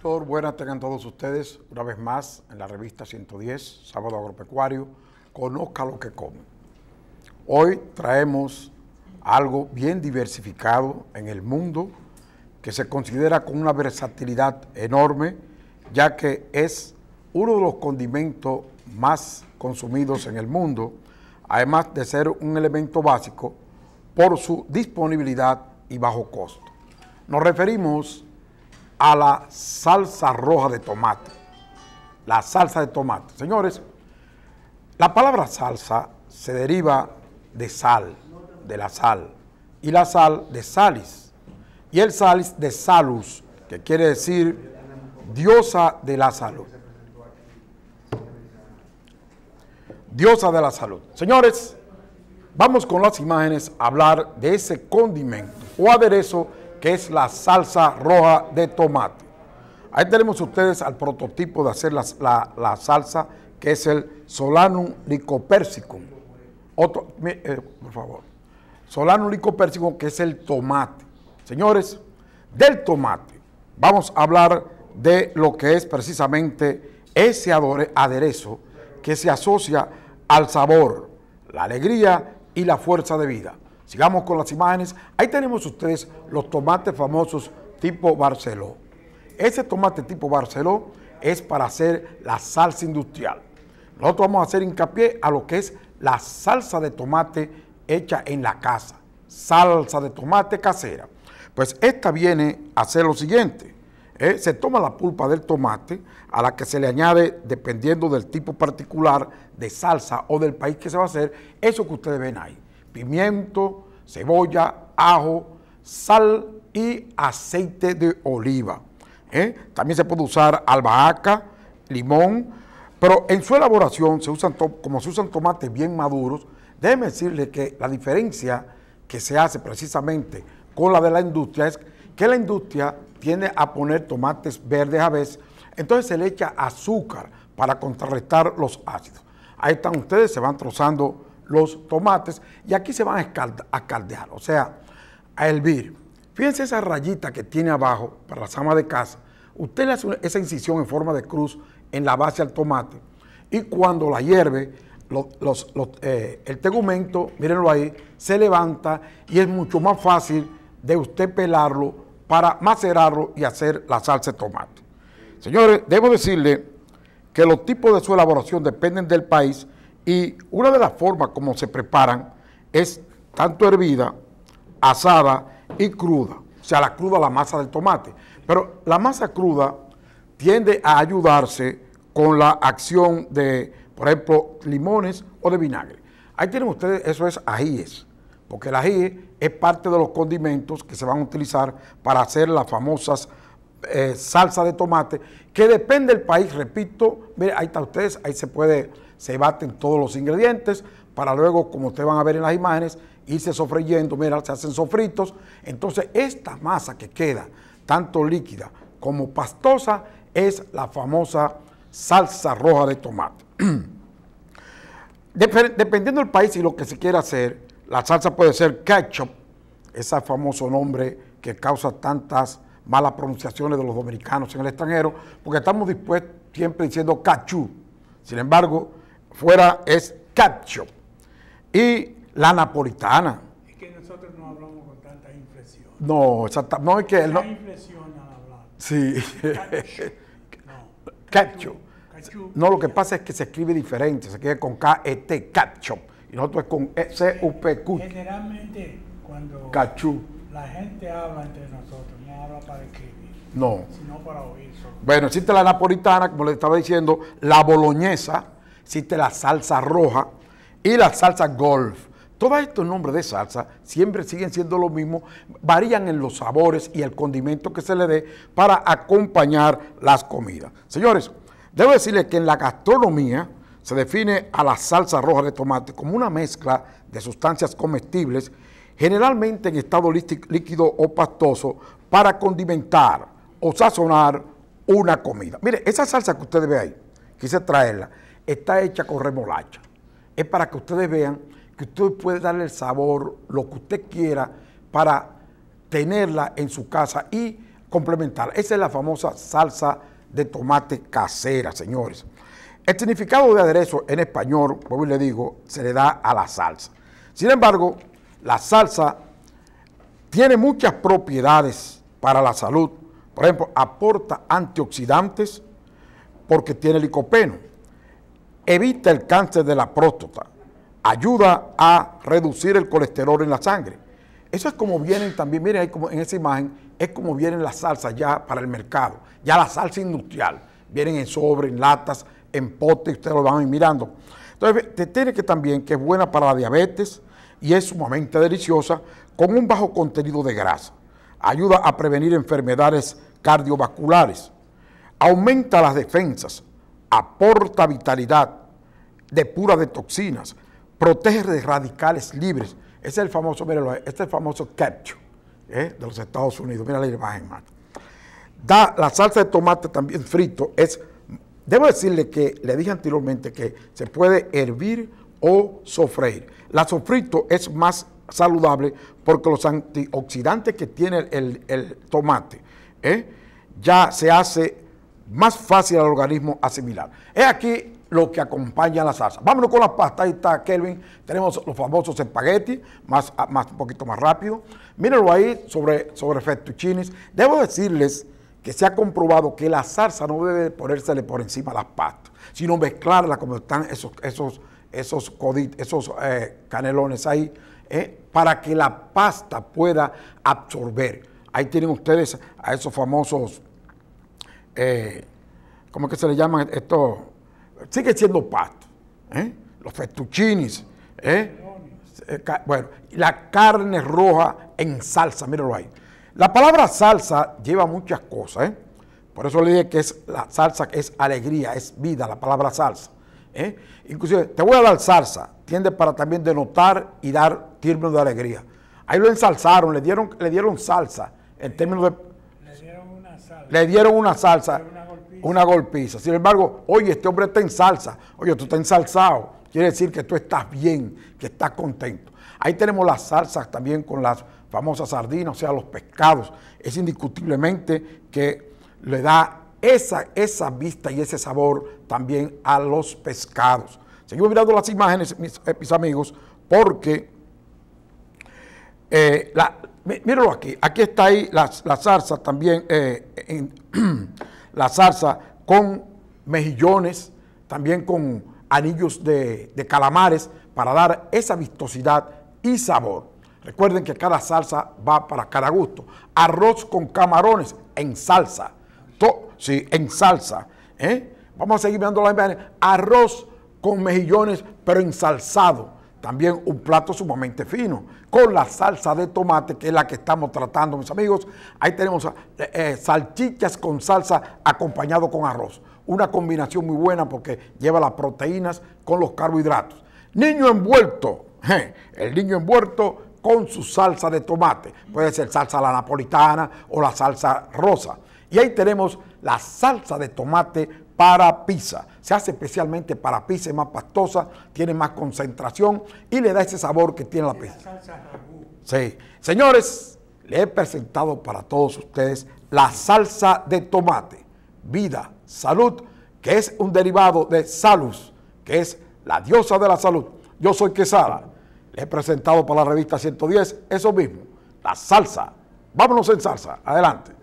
Doctor, buenas tengan todos ustedes una vez más en la revista 110, Sábado Agropecuario, conozca lo que come. Hoy traemos algo bien diversificado en el mundo que se considera con una versatilidad enorme, ya que es uno de los condimentos más consumidos en el mundo, además de ser un elemento básico por su disponibilidad y bajo costo. Nos referimos a la salsa roja de tomate. La salsa de tomate. Señores, la palabra salsa se deriva de sal, de la sal, y la sal de salis, y el salis de salus, que quiere decir diosa de la salud. Diosa de la salud. Señores, vamos con las imágenes a hablar de ese condimento o aderezo que es la salsa roja de tomate. Ahí tenemos ustedes al prototipo de hacer la, salsa, que es el Solanum licopérsicum. Otro, eh, por favor. Solanum licopérsicum, que es el tomate. Señores, del tomate vamos a hablar de lo que es precisamente ese aderezo que se asocia al sabor, la alegría y la fuerza de vida. Sigamos con las imágenes. Ahí tenemos ustedes los tomates famosos tipo Barceló. Ese tomate tipo Barceló es para hacer la salsa industrial. Nosotros vamos a hacer hincapié a lo que es la salsa de tomate hecha en la casa. Salsa de tomate casera. Pues esta viene a hacer lo siguiente. ¿eh? Se toma la pulpa del tomate a la que se le añade, dependiendo del tipo particular de salsa o del país que se va a hacer, eso que ustedes ven ahí pimiento, cebolla, ajo, sal y aceite de oliva. ¿eh? También se puede usar albahaca, limón, pero en su elaboración, se usan como se usan tomates bien maduros, déjenme decirle que la diferencia que se hace precisamente con la de la industria es que la industria tiende a poner tomates verdes a veces, entonces se le echa azúcar para contrarrestar los ácidos. Ahí están ustedes, se van trozando los tomates y aquí se van a, a caldear, o sea, a hervir. Fíjense esa rayita que tiene abajo para la sama de casa. Usted le hace esa incisión en forma de cruz en la base al tomate y cuando la hierve, eh, el tegumento, mírenlo ahí, se levanta y es mucho más fácil de usted pelarlo para macerarlo y hacer la salsa de tomate. Señores, debo decirle que los tipos de su elaboración dependen del país y una de las formas como se preparan es tanto hervida, asada y cruda. O sea, la cruda, la masa del tomate. Pero la masa cruda tiende a ayudarse con la acción de, por ejemplo, limones o de vinagre. Ahí tienen ustedes, eso es ajíes, porque el ají es parte de los condimentos que se van a utilizar para hacer las famosas eh, salsa de tomate, que depende del país, repito, mire, ahí está ustedes, ahí se puede, se baten todos los ingredientes para luego, como ustedes van a ver en las imágenes, irse sofriendo, mira, se hacen sofritos. Entonces, esta masa que queda, tanto líquida como pastosa, es la famosa salsa roja de tomate. Dependiendo del país y lo que se quiera hacer, la salsa puede ser ketchup, ese famoso nombre que causa tantas malas pronunciaciones de los dominicanos en el extranjero, porque estamos dispuestos siempre diciendo cachú. Sin embargo, fuera es cacho. Y la napolitana. Es que nosotros no hablamos con tanta inflexión. No, no es que... No, inflexión al hablar. Sí. Cacho. No. lo que pasa es que se escribe diferente, se queda con K-E-T, cacho. Y nosotros es con S e, u p q Generalmente cuando... Cachú la gente habla entre nosotros, no habla para escribir. No. Sino para oír. Bueno, existe la napolitana, como le estaba diciendo, la boloñesa, existe la salsa roja y la salsa golf. Todos estos nombres de salsa siempre siguen siendo lo mismo, varían en los sabores y el condimento que se le dé para acompañar las comidas. Señores, debo decirles que en la gastronomía se define a la salsa roja de tomate como una mezcla de sustancias comestibles generalmente en estado líquido o pastoso, para condimentar o sazonar una comida. Mire, esa salsa que ustedes ven ahí, quise traerla, está hecha con remolacha. Es para que ustedes vean que usted puede darle el sabor, lo que usted quiera, para tenerla en su casa y complementarla. Esa es la famosa salsa de tomate casera, señores. El significado de aderezo en español, como le digo, se le da a la salsa. Sin embargo, la salsa tiene muchas propiedades para la salud. Por ejemplo, aporta antioxidantes porque tiene licopeno. Evita el cáncer de la próstata. Ayuda a reducir el colesterol en la sangre. Eso es como vienen también, miren ahí como en esa imagen, es como vienen las salsas ya para el mercado, ya la salsa industrial. Vienen en sobre, en latas, en potes, ustedes lo van mirando. Entonces, te tiene que también que es buena para la diabetes, y es sumamente deliciosa con un bajo contenido de grasa. Ayuda a prevenir enfermedades cardiovasculares, aumenta las defensas, aporta vitalidad, depura de toxinas, protege de radicales libres. es el famoso, este famoso ketchup ¿eh? de los Estados Unidos. Mira la imagen, Da la salsa de tomate también frito. Es, debo decirle que le dije anteriormente que se puede hervir o sofreír. La sofrito es más saludable porque los antioxidantes que tiene el, tomate ¿eh? ya se hace más fácil al organismo asimilar. Es aquí lo que acompaña la salsa. Vámonos con la pasta, ahí está Kelvin, tenemos los famosos espaguetis, más, ah, más, un poquito más rápido. Mírenlo ahí sobre, sobre fettuccines. Debo decirles que se ha comprobado que la salsa no debe ponérsele por encima a las pastas, sino mezclarla como están esos, esos esos, esos eh, canelones ahí, eh, para que la pasta pueda absorber. Ahí tienen ustedes a esos famosos, eh, ¿cómo que se le llaman estos? Sigue siendo pasto, los fettuccinis, bueno, la carne roja en salsa, míralo ahí. La palabra salsa lleva muchas cosas, Por eso le dije que es la salsa es alegría, es vida, la palabra salsa. ¿Eh? Inclusive, te voy a dar salsa, tiende para también denotar y dar términos de alegría. Ahí lo ensalzaron, le dieron, le dieron salsa, en términos de... Le dieron una salsa. Le dieron una salsa, golpiza. una golpiza. Sin embargo, oye, este hombre está en salsa, oye, tú estás ensalzado, quiere decir que tú estás bien, que estás contento. Ahí tenemos las salsas también con las famosas sardinas, o sea, los pescados. Es indiscutiblemente que le da esa, esa vista y ese sabor también a los pescados. Seguimos mirando las imágenes, mis, eh, amigos, porque, eh, aquí, aquí está ahí la, salsa también, eh, en, la salsa con mejillones, también con anillos de calamares, para dar esa vistosidad y sabor. Recuerden que cada salsa va para cada gusto. Arroz con camarones en salsa Sí, en salsa. ¿eh? Vamos a seguir viendo las imágenes. Arroz con mejillones, pero ensalzado. También un plato sumamente fino, con la salsa de tomate, que es la que estamos tratando, mis amigos. Ahí tenemos eh, eh, salchichas con salsa acompañado con arroz. Una combinación muy buena porque lleva las proteínas con los carbohidratos. Niño envuelto, el niño envuelto con su salsa de tomate. Puede ser salsa la napolitana o la salsa rosa. Y ahí tenemos la salsa de tomate para pizza. Se hace especialmente para pizza, es más pastosa, tiene más concentración y le da ese sabor que tiene la pizza. sí. Señores, le he presentado para todos ustedes la salsa de tomate, vida, salud, que es un derivado de Salus, que es la diosa de la salud. Yo soy Quesada. le he presentado para la revista 110 eso mismo, la salsa. Vámonos en salsa. Adelante.